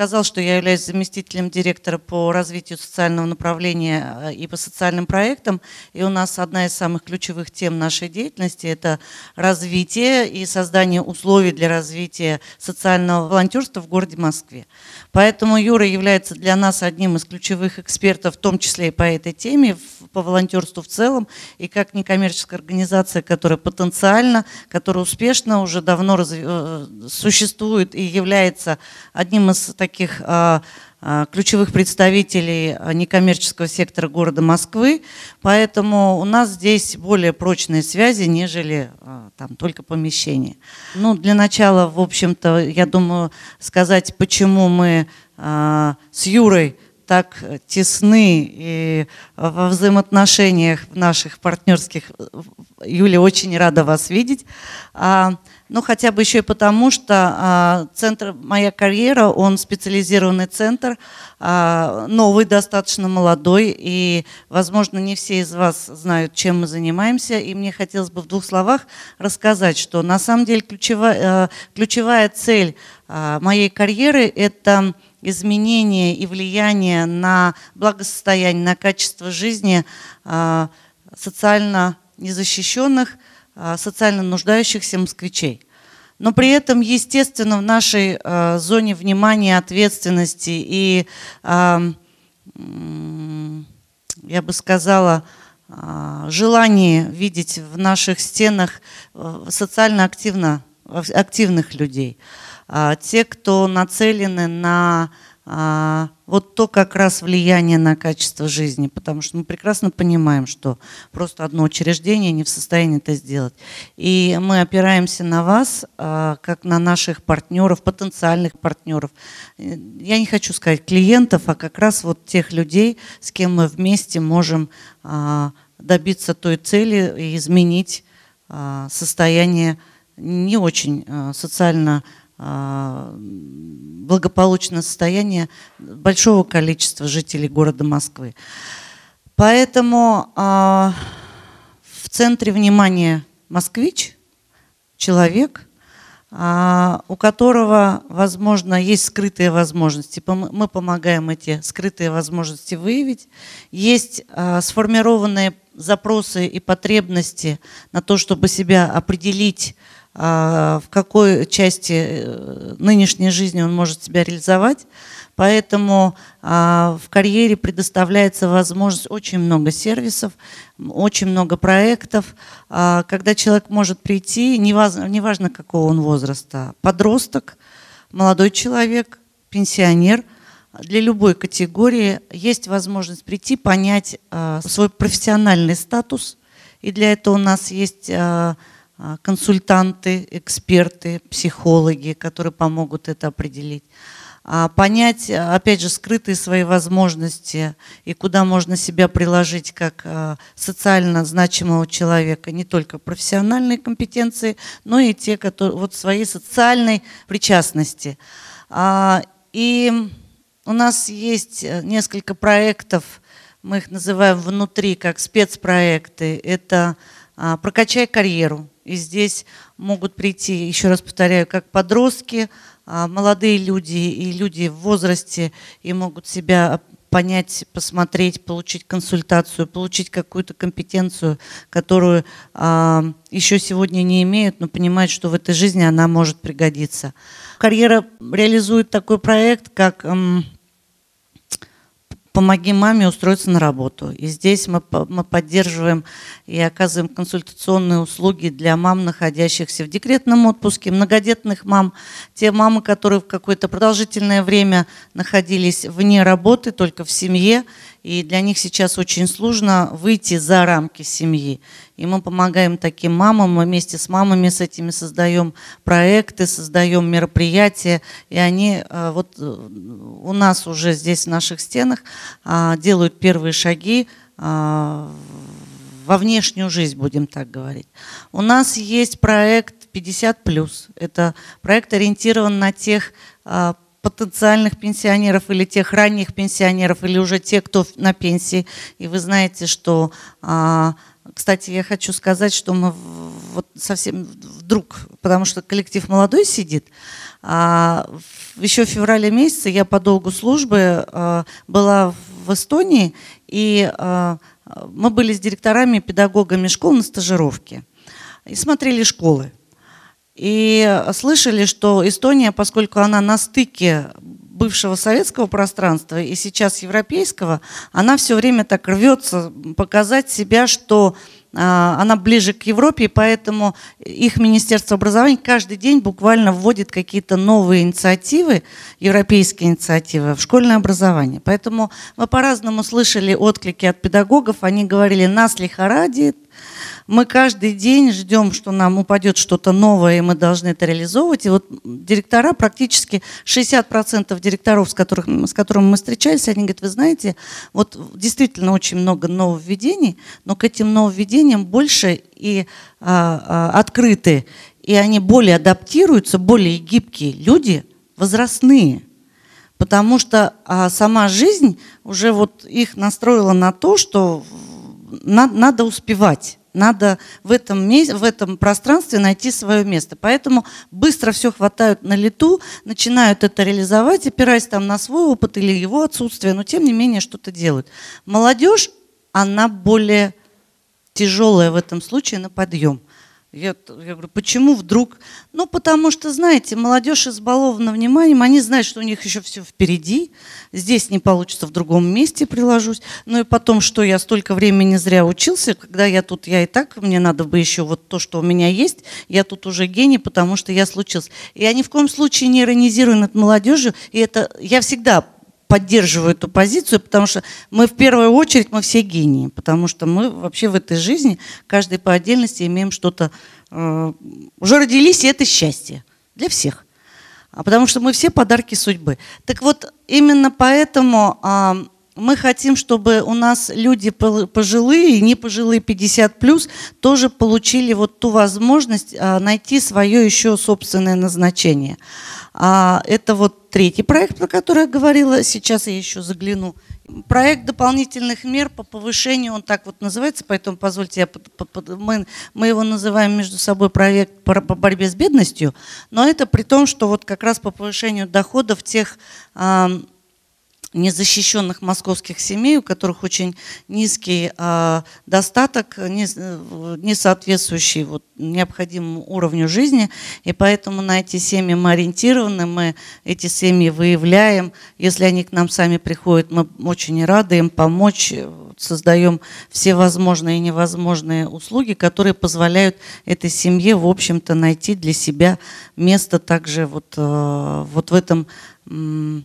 сказал, что я являюсь заместителем директора по развитию социального направления э, и по социальным проектам. И у нас одна из самых ключевых тем нашей деятельности – это развитие и создание условий для развития социального волонтерства в городе Москве. Поэтому Юра является для нас одним из ключевых экспертов, в том числе и по этой теме, по волонтерству в целом, и как некоммерческая организация, которая потенциально, которая успешно уже давно э, существует и является одним из таких таких а, а, ключевых представителей а, некоммерческого сектора города Москвы, поэтому у нас здесь более прочные связи, нежели там только помещение. Ну, для начала, в общем-то, я думаю, сказать, почему мы с Юрой так тесны и во взаимоотношениях наших партнерских. Юля, очень рада вас видеть. Ну, хотя бы еще и потому, что э, центр «Моя карьера», он специализированный центр, э, новый, достаточно молодой, и, возможно, не все из вас знают, чем мы занимаемся, и мне хотелось бы в двух словах рассказать, что на самом деле ключевая, э, ключевая цель э, моей карьеры – это изменение и влияние на благосостояние, на качество жизни э, социально незащищенных – Э, социально нуждающихся москвичей. Но при этом, естественно, в нашей э, зоне внимания, ответственности и, э, я бы сказала, желание видеть в наших стенах социально активно, активных людей. А те, кто нацелены на а, вот то как раз влияние на качество жизни, потому что мы прекрасно понимаем, что просто одно учреждение не в состоянии это сделать. И мы опираемся на вас, а, как на наших партнеров, потенциальных партнеров. Я не хочу сказать клиентов, а как раз вот тех людей, с кем мы вместе можем а, добиться той цели и изменить состояние не очень социально благополучное состояние большого количества жителей города Москвы. Поэтому а, в центре внимания москвич, человек, а, у которого, возможно, есть скрытые возможности. Мы помогаем эти скрытые возможности выявить. Есть а, сформированные запросы и потребности на то, чтобы себя определить а, в какой части э, нынешней жизни он может себя реализовать. Поэтому а, в карьере предоставляется возможность очень много сервисов, очень много проектов, а, когда человек может прийти, неважно, какого он возраста, подросток, молодой человек, пенсионер, для любой категории есть возможность прийти, понять свой профессиональный статус. И для этого у нас есть а, консультанты, эксперты, психологи, которые помогут это определить. А, понять, а, опять же, скрытые свои возможности и куда можно себя приложить как социально значимого человека, не только профессиональные компетенции, но и те, которые вот своей социальной причастности. И у нас есть э, несколько проектов, мы их называем внутри как спецпроекты. Это а, прокачай карьеру. И здесь могут прийти, еще раз повторяю, как подростки, а, молодые люди и люди в возрасте, и могут себя понять, посмотреть, получить консультацию, получить какую-то компетенцию, которую а, еще сегодня не имеют, но понимают, что в этой жизни она может пригодиться. Карьера реализует такой проект, как помоги маме устроиться на работу. И здесь мы, мы поддерживаем и оказываем консультационные услуги для мам, находящихся в декретном отпуске, многодетных мам, те мамы, которые в какое-то продолжительное время находились вне работы, только в семье, и для них сейчас очень сложно выйти за рамки семьи. И мы помогаем таким мамам, мы вместе с мамами с этими создаем проекты, создаем мероприятия, и они э, вот э, у нас уже здесь в наших стенах а, делают первые шаги а, во внешнюю жизнь, будем так говорить. У нас есть проект 50+. Это проект ориентирован на тех а, потенциальных пенсионеров или тех ранних пенсионеров, или уже тех, кто на пенсии. И вы знаете, что, а, кстати, я хочу сказать, что мы вот совсем вдруг, потому что коллектив молодой сидит, а, еще в феврале месяце я по долгу службы а, была в Эстонии, и мы были с директорами педагогами школ на стажировке и смотрели школы. И э, слышали, что Эстония, поскольку она на стыке бывшего советского пространства и сейчас европейского, она все время так рвется показать себя, что а, она ближе к Европе, и поэтому их Министерство образования каждый день буквально вводит какие-то новые инициативы, европейские инициативы в школьное образование. Поэтому мы по-разному слышали отклики от педагогов, они говорили, нас лихорадит, мы каждый день ждем, что нам упадет что-то новое, и мы должны это реализовывать. И вот директора, практически 60% директоров, с, которых, с которыми мы встречались, они говорят, вы знаете, вот действительно очень много нововведений, но к этим нововведениям больше и а, а, открыты, и они более адаптируются, более гибкие люди, возрастные потому что а, сама жизнь уже вот их настроила на то, что на, надо успевать. Надо в этом, в этом пространстве найти свое место. Поэтому быстро все хватают на лету, начинают это реализовать, опираясь там на свой опыт или его отсутствие, но тем не менее что-то делают. Молодежь, она более тяжелая в этом случае на подъем. Я, я говорю, почему вдруг? Ну, потому что, знаете, молодежь избалована вниманием, они знают, что у них еще все впереди, здесь не получится, в другом месте приложусь. Ну и потом, что я столько времени зря учился, когда я тут, я и так, мне надо бы еще вот то, что у меня есть, я тут уже гений, потому что я случился. Я ни в коем случае не иронизирую над молодежью, и это я всегда поддерживаю эту позицию, потому что мы в первую очередь, мы все гении, потому что мы вообще в этой жизни каждый по отдельности имеем что-то, э, уже родились, и это счастье для всех. А потому что мы все подарки судьбы. Так вот, именно поэтому а, мы хотим, чтобы у нас люди пожилые и не пожилые 50 плюс тоже получили вот ту возможность а, найти свое еще собственное назначение. А, это вот третий проект, про который я говорила. Сейчас я еще загляну. Проект дополнительных мер по повышению, он так вот называется, поэтому позвольте, я, мы, мы его называем между собой проект по, по борьбе с бедностью, но это при том, что вот как раз по повышению доходов тех незащищенных московских семей, у которых очень низкий э, достаток, не, э, не соответствующий вот, необходимому уровню жизни. И поэтому на эти семьи мы ориентированы, мы эти семьи выявляем. Если они к нам сами приходят, мы очень рады им помочь, э, создаем все возможные и невозможные услуги, которые позволяют этой семье, в общем-то, найти для себя место также вот, э, вот в этом... Э,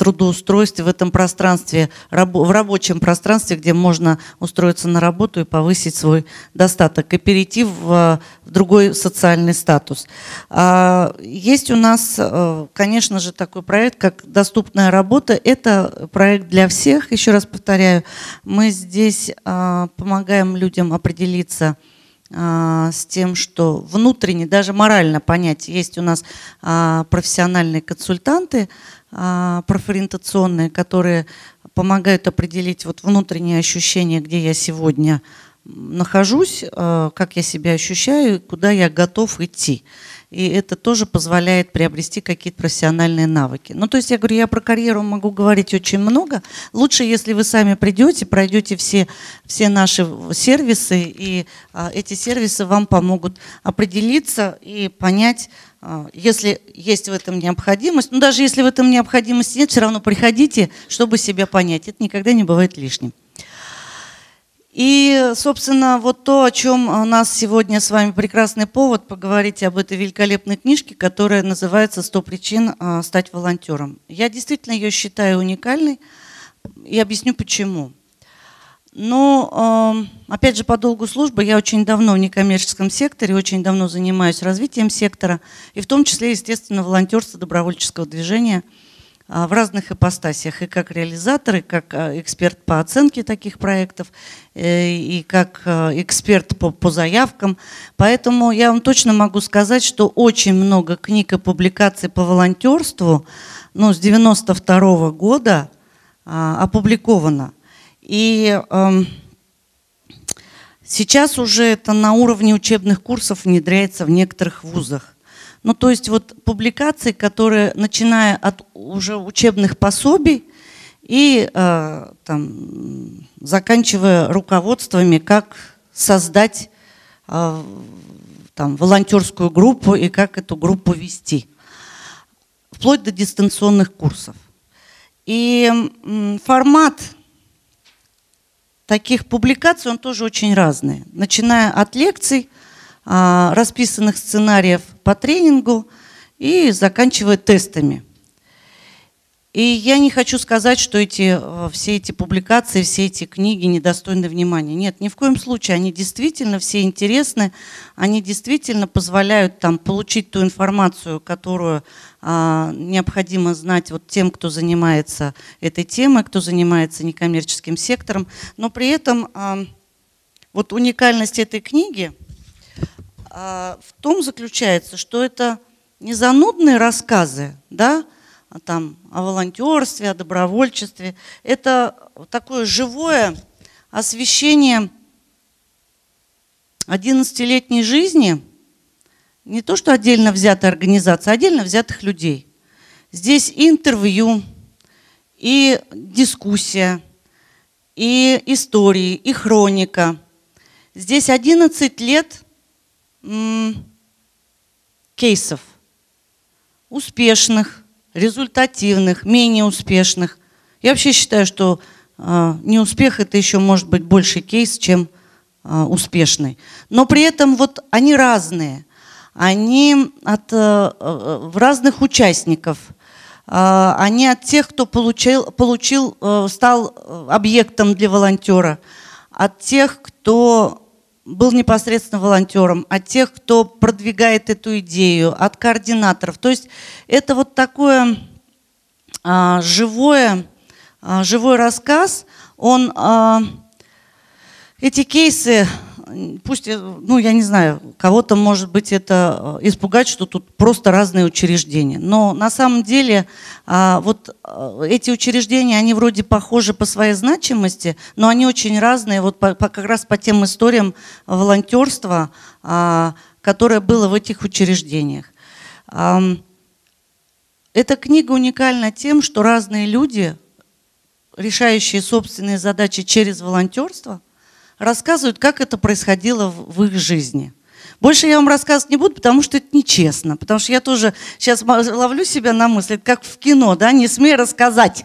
трудоустройстве в этом пространстве, в рабочем пространстве, где можно устроиться на работу и повысить свой достаток и перейти в, э, другой социальный статус. А, есть у нас, э, конечно же, такой проект, как «Доступная работа». Это проект для всех, еще раз повторяю. Мы здесь э, помогаем людям определиться, с тем, что внутренне, даже морально понять, есть у нас профессиональные консультанты, а, профориентационные, которые помогают определить вот внутренние ощущения, где я сегодня нахожусь, а, как я себя ощущаю, куда я готов идти. И это тоже позволяет приобрести какие-то профессиональные навыки. Ну, то есть я говорю, я про карьеру могу говорить очень много. Лучше, если вы сами придете, пройдете все, все наши сервисы, и а, эти сервисы вам помогут определиться и понять, а, если есть в этом необходимость, ну даже если в этом необходимости нет, все равно приходите, чтобы себя понять. Это никогда не бывает лишним. И, собственно, вот то, о чем а, у нас сегодня с вами прекрасный повод поговорить об этой великолепной книжке, которая называется «100 причин а, стать волонтером». Я действительно ее считаю уникальной и объясню почему. Но, ну, эм, опять же, по долгу службы я очень давно в некоммерческом секторе, очень давно занимаюсь развитием сектора, и в том числе, естественно, волонтерства добровольческого движения а, в разных ипостасях, и как реализатор, и как э, эксперт по оценке таких проектов, э, и как э, эксперт по, по заявкам. Поэтому я вам точно могу сказать, что очень много книг и публикаций по волонтерству ну, с 92 -го года а, опубликовано. И э, сейчас уже это на уровне учебных курсов внедряется в некоторых вузах. Ну, то есть вот публикации, которые, начиная от уже учебных пособий и э, там, заканчивая руководствами, как создать э, там, волонтерскую группу и как эту группу вести, вплоть до дистанционных курсов. И формат таких публикаций, он тоже очень разный. Начиная от лекций, а, расписанных сценариев по тренингу и заканчивая тестами – и я не хочу сказать, что эти, э, все эти публикации, все эти книги недостойны внимания. Нет, ни в коем случае. Они действительно все интересны, они действительно позволяют там, получить ту информацию, которую а, необходимо знать вот тем, кто занимается этой темой, кто занимается некоммерческим сектором. Но при этом а, вот уникальность этой книги а, в том заключается, что это не занудные рассказы, да, а, там, о волонтерстве, о добровольчестве. Это такое живое освещение 11-летней жизни, не то что отдельно взятой организации, а отдельно взятых людей. Здесь и интервью, и дискуссия, и истории, и хроника. Здесь 11 лет кейсов успешных, результативных, менее успешных. Я вообще считаю, что э, неуспех это еще может быть больше кейс, чем э, успешный. Но при этом вот они разные. Они от э, э разных участников. А, они от тех, кто получил, получил, э, стал э, объектом для волонтера, от тех, кто был непосредственно волонтером, от тех, кто продвигает эту идею, от координаторов. То есть это вот такое а, живое, а, живой рассказ. Он, а, эти кейсы пусть, э, ну, я не знаю, кого-то, может быть, это э, испугать, что тут просто разные учреждения. Но на самом деле а, вот э, эти учреждения, они вроде похожи по своей значимости, но они очень разные, вот как раз по тем историям волонтерства, а, которое было в этих учреждениях. Эта книга уникальна тем, что разные люди, решающие собственные задачи через волонтерство – рассказывают, как это происходило в их жизни. Больше я вам рассказывать не буду, потому что это нечестно. Потому что я тоже сейчас ловлю себя на мысли, как в кино, да, не смей рассказать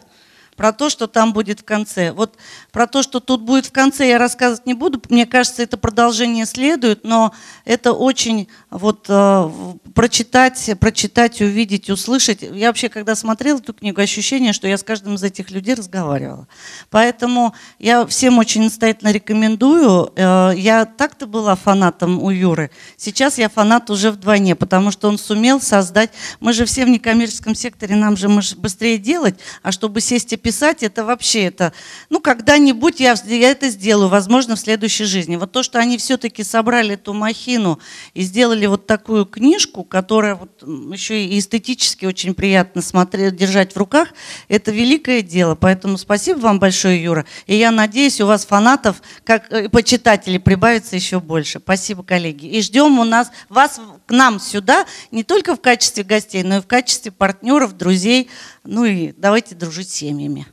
про то, что там будет в конце. Вот про то, что тут будет в конце, я рассказывать не буду. Мне кажется, это продолжение следует, но это очень вот э, прочитать, прочитать, увидеть, услышать. Я вообще, когда смотрела эту книгу, ощущение, что я с каждым из этих людей разговаривала. Поэтому я всем очень настоятельно рекомендую. Э, я так-то была фанатом у Юры. Сейчас я фанат уже вдвойне, потому что он сумел создать... Мы же все в некоммерческом секторе, нам же мы же быстрее делать, а чтобы сесть и писать, это вообще это, ну, когда-нибудь я, я это сделаю, возможно, в следующей жизни. Вот то, что они все-таки собрали эту махину и сделали вот такую книжку, которая вот еще и эстетически очень приятно смотреть, держать в руках, это великое дело. Поэтому спасибо вам большое, Юра. И я надеюсь, у вас фанатов, как э, и почитателей прибавится еще больше. Спасибо, коллеги. И ждем у нас вас к нам сюда не только в качестве гостей, но и в качестве партнеров, друзей, ну и давайте дружить с семьями.